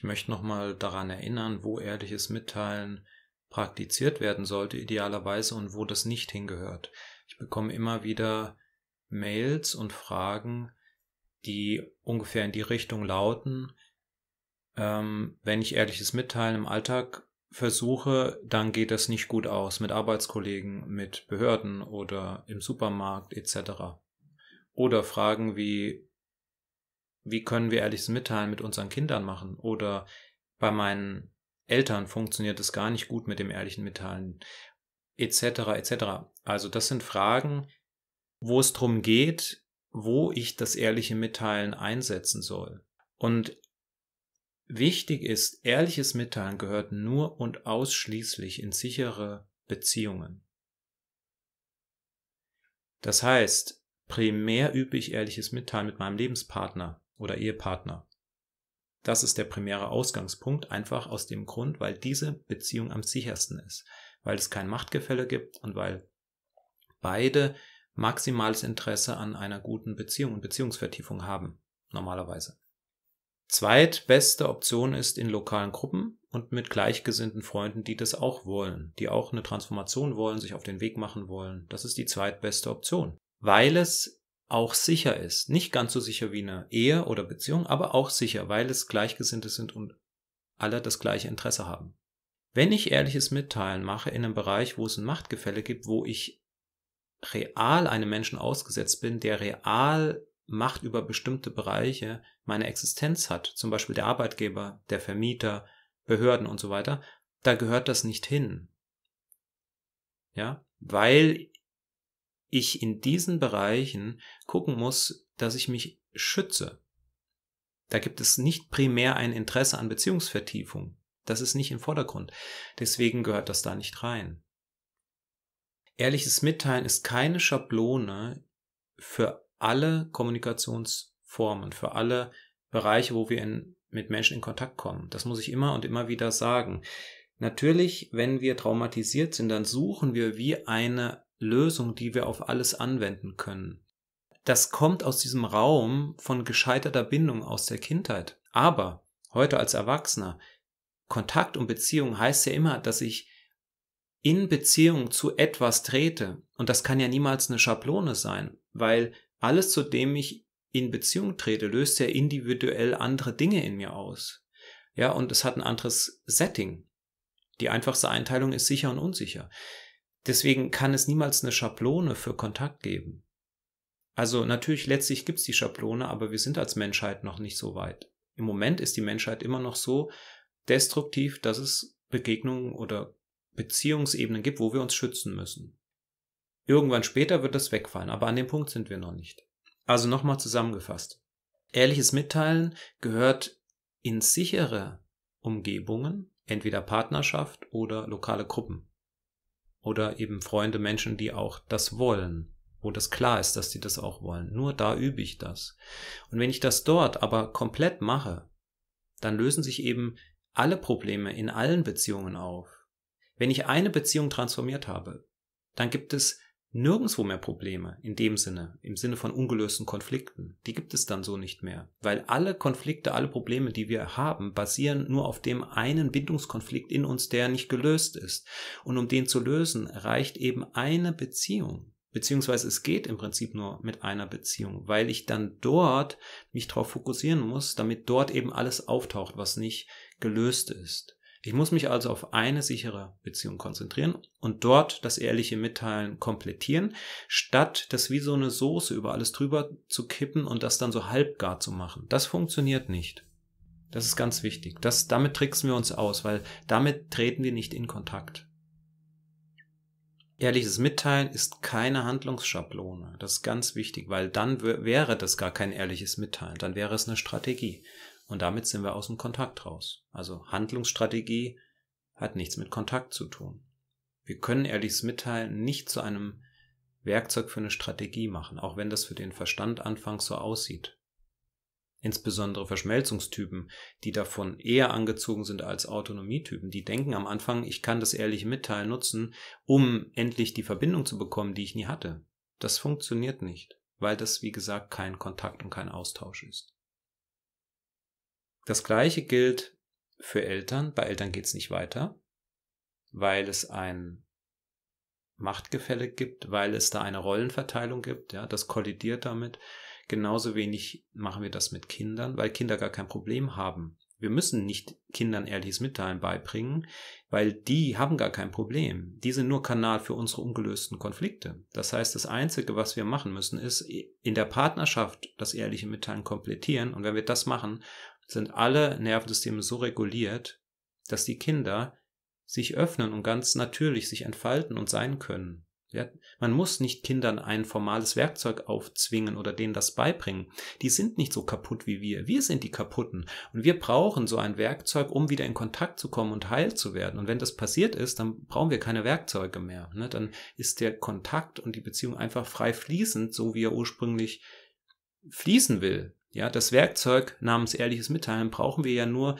Ich möchte nochmal daran erinnern, wo ehrliches Mitteilen praktiziert werden sollte, idealerweise, und wo das nicht hingehört. Ich bekomme immer wieder Mails und Fragen, die ungefähr in die Richtung lauten, ähm, wenn ich ehrliches Mitteilen im Alltag versuche, dann geht das nicht gut aus mit Arbeitskollegen, mit Behörden oder im Supermarkt etc. Oder Fragen wie, wie können wir ehrliches Mitteilen mit unseren Kindern machen? Oder bei meinen Eltern funktioniert es gar nicht gut mit dem ehrlichen Mitteilen, etc., etc. Also das sind Fragen, wo es darum geht, wo ich das ehrliche Mitteilen einsetzen soll. Und wichtig ist, ehrliches Mitteilen gehört nur und ausschließlich in sichere Beziehungen. Das heißt, primär übe ich ehrliches Mitteilen mit meinem Lebenspartner, oder Ehepartner. Das ist der primäre Ausgangspunkt, einfach aus dem Grund, weil diese Beziehung am sichersten ist, weil es kein Machtgefälle gibt und weil beide maximales Interesse an einer guten Beziehung und Beziehungsvertiefung haben, normalerweise. Zweitbeste Option ist in lokalen Gruppen und mit gleichgesinnten Freunden, die das auch wollen, die auch eine Transformation wollen, sich auf den Weg machen wollen. Das ist die zweitbeste Option, weil es auch sicher ist. Nicht ganz so sicher wie eine Ehe oder Beziehung, aber auch sicher, weil es Gleichgesinnte sind und alle das gleiche Interesse haben. Wenn ich ehrliches Mitteilen mache in einem Bereich, wo es ein Machtgefälle gibt, wo ich real einem Menschen ausgesetzt bin, der real Macht über bestimmte Bereiche meiner Existenz hat, zum Beispiel der Arbeitgeber, der Vermieter, Behörden und so weiter, da gehört das nicht hin. Ja, weil ich in diesen Bereichen gucken muss, dass ich mich schütze. Da gibt es nicht primär ein Interesse an Beziehungsvertiefung. Das ist nicht im Vordergrund. Deswegen gehört das da nicht rein. Ehrliches Mitteilen ist keine Schablone für alle Kommunikationsformen, für alle Bereiche, wo wir in, mit Menschen in Kontakt kommen. Das muss ich immer und immer wieder sagen. Natürlich, wenn wir traumatisiert sind, dann suchen wir wie eine Lösung, die wir auf alles anwenden können. Das kommt aus diesem Raum von gescheiterter Bindung aus der Kindheit. Aber heute als Erwachsener, Kontakt und Beziehung heißt ja immer, dass ich in Beziehung zu etwas trete. Und das kann ja niemals eine Schablone sein, weil alles, zu dem ich in Beziehung trete, löst ja individuell andere Dinge in mir aus. Ja, und es hat ein anderes Setting. Die einfachste Einteilung ist sicher und unsicher. Deswegen kann es niemals eine Schablone für Kontakt geben. Also natürlich letztlich gibt es die Schablone, aber wir sind als Menschheit noch nicht so weit. Im Moment ist die Menschheit immer noch so destruktiv, dass es Begegnungen oder Beziehungsebenen gibt, wo wir uns schützen müssen. Irgendwann später wird das wegfallen, aber an dem Punkt sind wir noch nicht. Also nochmal zusammengefasst. Ehrliches Mitteilen gehört in sichere Umgebungen, entweder Partnerschaft oder lokale Gruppen oder eben Freunde, Menschen, die auch das wollen, wo das klar ist, dass die das auch wollen. Nur da übe ich das. Und wenn ich das dort aber komplett mache, dann lösen sich eben alle Probleme in allen Beziehungen auf. Wenn ich eine Beziehung transformiert habe, dann gibt es nirgendwo mehr Probleme in dem Sinne, im Sinne von ungelösten Konflikten. Die gibt es dann so nicht mehr, weil alle Konflikte, alle Probleme, die wir haben, basieren nur auf dem einen Bindungskonflikt in uns, der nicht gelöst ist. Und um den zu lösen, reicht eben eine Beziehung. Beziehungsweise es geht im Prinzip nur mit einer Beziehung, weil ich dann dort mich darauf fokussieren muss, damit dort eben alles auftaucht, was nicht gelöst ist. Ich muss mich also auf eine sichere Beziehung konzentrieren und dort das ehrliche Mitteilen komplettieren, statt das wie so eine Soße über alles drüber zu kippen und das dann so halbgar zu machen. Das funktioniert nicht. Das ist ganz wichtig. Das, damit tricksen wir uns aus, weil damit treten wir nicht in Kontakt. Ehrliches Mitteilen ist keine Handlungsschablone. Das ist ganz wichtig, weil dann wäre das gar kein ehrliches Mitteilen. Dann wäre es eine Strategie. Und damit sind wir aus dem Kontakt raus. Also Handlungsstrategie hat nichts mit Kontakt zu tun. Wir können ehrliches Mitteilen nicht zu einem Werkzeug für eine Strategie machen, auch wenn das für den Verstand anfangs so aussieht. Insbesondere Verschmelzungstypen, die davon eher angezogen sind als Autonomietypen, die denken am Anfang, ich kann das ehrliche Mitteilen nutzen, um endlich die Verbindung zu bekommen, die ich nie hatte. Das funktioniert nicht, weil das, wie gesagt, kein Kontakt und kein Austausch ist. Das gleiche gilt für Eltern. Bei Eltern geht es nicht weiter, weil es ein Machtgefälle gibt, weil es da eine Rollenverteilung gibt. Ja, das kollidiert damit. Genauso wenig machen wir das mit Kindern, weil Kinder gar kein Problem haben. Wir müssen nicht Kindern ehrliches Mitteilen beibringen, weil die haben gar kein Problem. Die sind nur Kanal für unsere ungelösten Konflikte. Das heißt, das Einzige, was wir machen müssen, ist in der Partnerschaft das ehrliche Mitteilen komplettieren. Und wenn wir das machen, sind alle Nervensysteme so reguliert, dass die Kinder sich öffnen und ganz natürlich sich entfalten und sein können. Ja, man muss nicht Kindern ein formales Werkzeug aufzwingen oder denen das beibringen. Die sind nicht so kaputt wie wir. Wir sind die Kaputten. Und wir brauchen so ein Werkzeug, um wieder in Kontakt zu kommen und heil zu werden. Und wenn das passiert ist, dann brauchen wir keine Werkzeuge mehr. Ne? Dann ist der Kontakt und die Beziehung einfach frei fließend, so wie er ursprünglich fließen will. Ja, das Werkzeug namens ehrliches Mitteilen brauchen wir ja nur,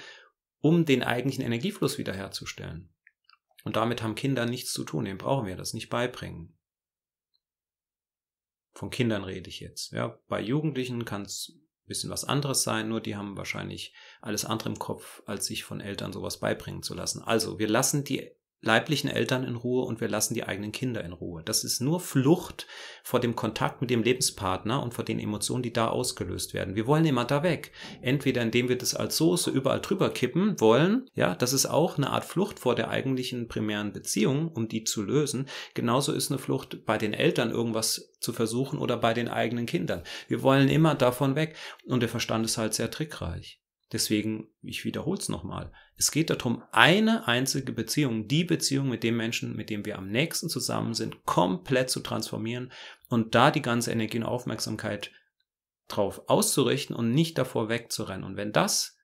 um den eigentlichen Energiefluss wiederherzustellen. Und damit haben Kinder nichts zu tun, dem brauchen wir das nicht beibringen. Von Kindern rede ich jetzt. Ja, bei Jugendlichen kann es ein bisschen was anderes sein, nur die haben wahrscheinlich alles andere im Kopf, als sich von Eltern sowas beibringen zu lassen. Also, wir lassen die leiblichen Eltern in Ruhe und wir lassen die eigenen Kinder in Ruhe. Das ist nur Flucht vor dem Kontakt mit dem Lebenspartner und vor den Emotionen, die da ausgelöst werden. Wir wollen immer da weg. Entweder indem wir das als Soße überall drüber kippen wollen, ja, das ist auch eine Art Flucht vor der eigentlichen primären Beziehung, um die zu lösen. Genauso ist eine Flucht bei den Eltern irgendwas zu versuchen oder bei den eigenen Kindern. Wir wollen immer davon weg und der Verstand ist halt sehr trickreich. Deswegen, ich wiederhole es nochmal. Es geht darum, eine einzige Beziehung, die Beziehung mit dem Menschen, mit dem wir am nächsten zusammen sind, komplett zu transformieren und da die ganze Energie und Aufmerksamkeit drauf auszurichten und nicht davor wegzurennen. Und wenn das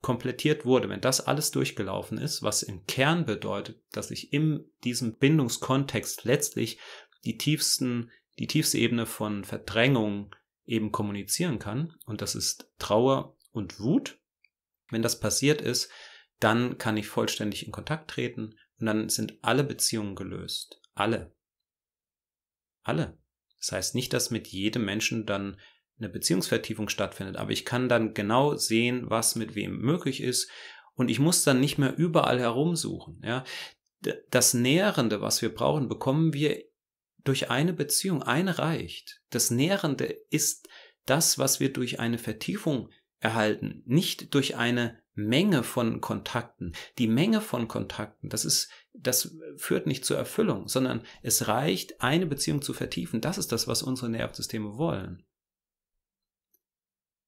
komplettiert wurde, wenn das alles durchgelaufen ist, was im Kern bedeutet, dass ich in diesem Bindungskontext letztlich die tiefsten, die tiefste Ebene von Verdrängung eben kommunizieren kann. Und das ist Trauer, und Wut. Wenn das passiert ist, dann kann ich vollständig in Kontakt treten und dann sind alle Beziehungen gelöst. Alle. Alle. Das heißt nicht, dass mit jedem Menschen dann eine Beziehungsvertiefung stattfindet, aber ich kann dann genau sehen, was mit wem möglich ist und ich muss dann nicht mehr überall herumsuchen. Ja. Das Nährende, was wir brauchen, bekommen wir durch eine Beziehung. Eine reicht. Das Nährende ist das, was wir durch eine Vertiefung erhalten, nicht durch eine Menge von Kontakten. Die Menge von Kontakten, das ist, das führt nicht zur Erfüllung, sondern es reicht, eine Beziehung zu vertiefen. Das ist das, was unsere Nervensysteme wollen.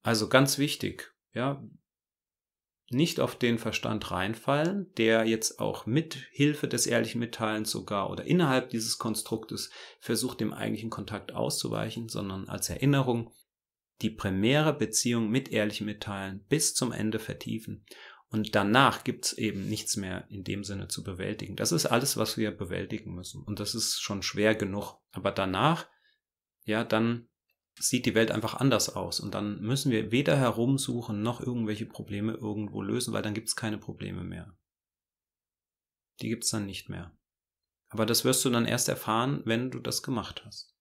Also ganz wichtig, ja, nicht auf den Verstand reinfallen, der jetzt auch mit Hilfe des ehrlichen Mitteilens sogar oder innerhalb dieses Konstruktes versucht, dem eigentlichen Kontakt auszuweichen, sondern als Erinnerung die primäre Beziehung mit ehrlichem Mitteilen bis zum Ende vertiefen. Und danach gibt es eben nichts mehr in dem Sinne zu bewältigen. Das ist alles, was wir bewältigen müssen. Und das ist schon schwer genug. Aber danach, ja, dann sieht die Welt einfach anders aus. Und dann müssen wir weder herumsuchen noch irgendwelche Probleme irgendwo lösen, weil dann gibt es keine Probleme mehr. Die gibt es dann nicht mehr. Aber das wirst du dann erst erfahren, wenn du das gemacht hast.